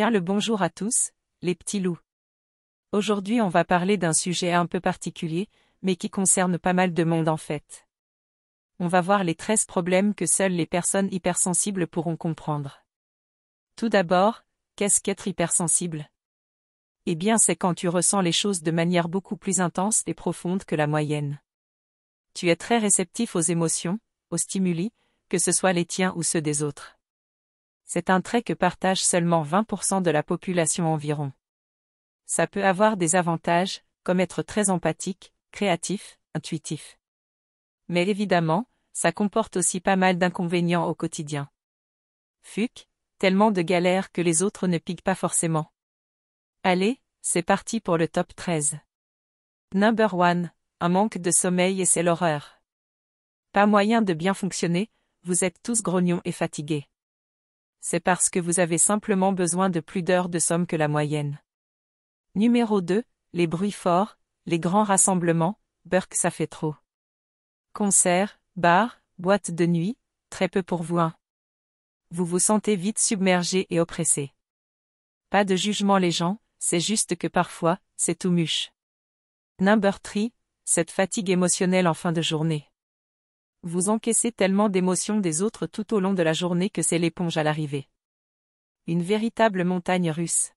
bien le bonjour à tous, les petits loups. Aujourd'hui on va parler d'un sujet un peu particulier, mais qui concerne pas mal de monde en fait. On va voir les 13 problèmes que seules les personnes hypersensibles pourront comprendre. Tout d'abord, qu'est-ce qu'être hypersensible Eh bien c'est quand tu ressens les choses de manière beaucoup plus intense et profonde que la moyenne. Tu es très réceptif aux émotions, aux stimuli, que ce soit les tiens ou ceux des autres. C'est un trait que partagent seulement 20% de la population environ. Ça peut avoir des avantages, comme être très empathique, créatif, intuitif. Mais évidemment, ça comporte aussi pas mal d'inconvénients au quotidien. Fuc, tellement de galères que les autres ne piquent pas forcément. Allez, c'est parti pour le top 13. Number 1, un manque de sommeil et c'est l'horreur. Pas moyen de bien fonctionner, vous êtes tous grognons et fatigués c'est parce que vous avez simplement besoin de plus d'heures de somme que la moyenne. Numéro 2, les bruits forts, les grands rassemblements, Burke ça fait trop. Concerts, bars, boîtes de nuit, très peu pour vous. Vous vous sentez vite submergé et oppressé. Pas de jugement les gens, c'est juste que parfois, c'est tout muche. Number 3, cette fatigue émotionnelle en fin de journée. Vous encaissez tellement d'émotions des autres tout au long de la journée que c'est l'éponge à l'arrivée. Une véritable montagne russe.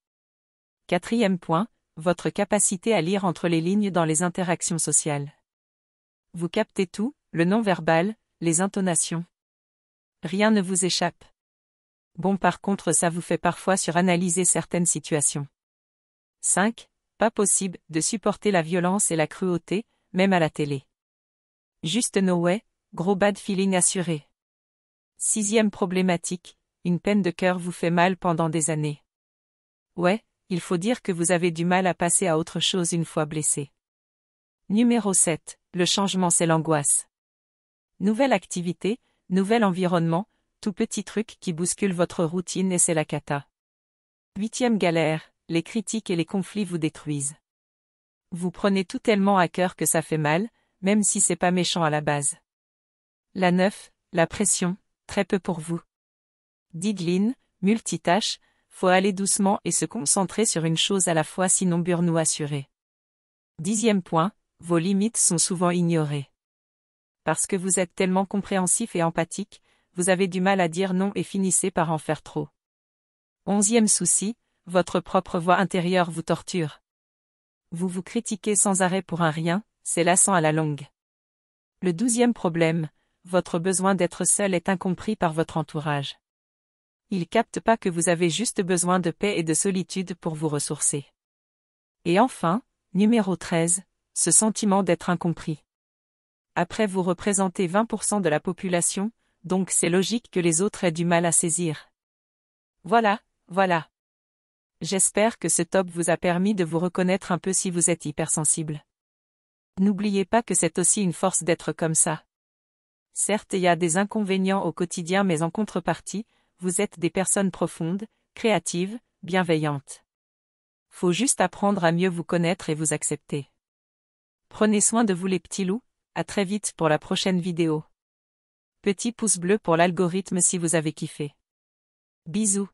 Quatrième point, votre capacité à lire entre les lignes dans les interactions sociales. Vous captez tout, le non-verbal, les intonations. Rien ne vous échappe. Bon par contre ça vous fait parfois suranalyser certaines situations. 5. Pas possible de supporter la violence et la cruauté, même à la télé. Juste no Gros bad feeling assuré. Sixième problématique, une peine de cœur vous fait mal pendant des années. Ouais, il faut dire que vous avez du mal à passer à autre chose une fois blessé. Numéro 7. Le changement c'est l'angoisse. Nouvelle activité, nouvel environnement, tout petit truc qui bouscule votre routine et c'est la cata. Huitième galère, les critiques et les conflits vous détruisent. Vous prenez tout tellement à cœur que ça fait mal, même si c'est pas méchant à la base. La 9, la pression, très peu pour vous. Didline, multitâche, faut aller doucement et se concentrer sur une chose à la fois sinon burnou assuré. Dixième point, vos limites sont souvent ignorées. Parce que vous êtes tellement compréhensif et empathique, vous avez du mal à dire non et finissez par en faire trop. Onzième souci, votre propre voix intérieure vous torture. Vous vous critiquez sans arrêt pour un rien, c'est lassant à la longue. Le douzième problème, votre besoin d'être seul est incompris par votre entourage. Ils captent pas que vous avez juste besoin de paix et de solitude pour vous ressourcer. Et enfin, numéro 13, ce sentiment d'être incompris. Après vous représentez 20% de la population, donc c'est logique que les autres aient du mal à saisir. Voilà, voilà. J'espère que ce top vous a permis de vous reconnaître un peu si vous êtes hypersensible. N'oubliez pas que c'est aussi une force d'être comme ça. Certes, il y a des inconvénients au quotidien, mais en contrepartie, vous êtes des personnes profondes, créatives, bienveillantes. Faut juste apprendre à mieux vous connaître et vous accepter. Prenez soin de vous les petits loups, à très vite pour la prochaine vidéo. Petit pouce bleu pour l'algorithme si vous avez kiffé. Bisous.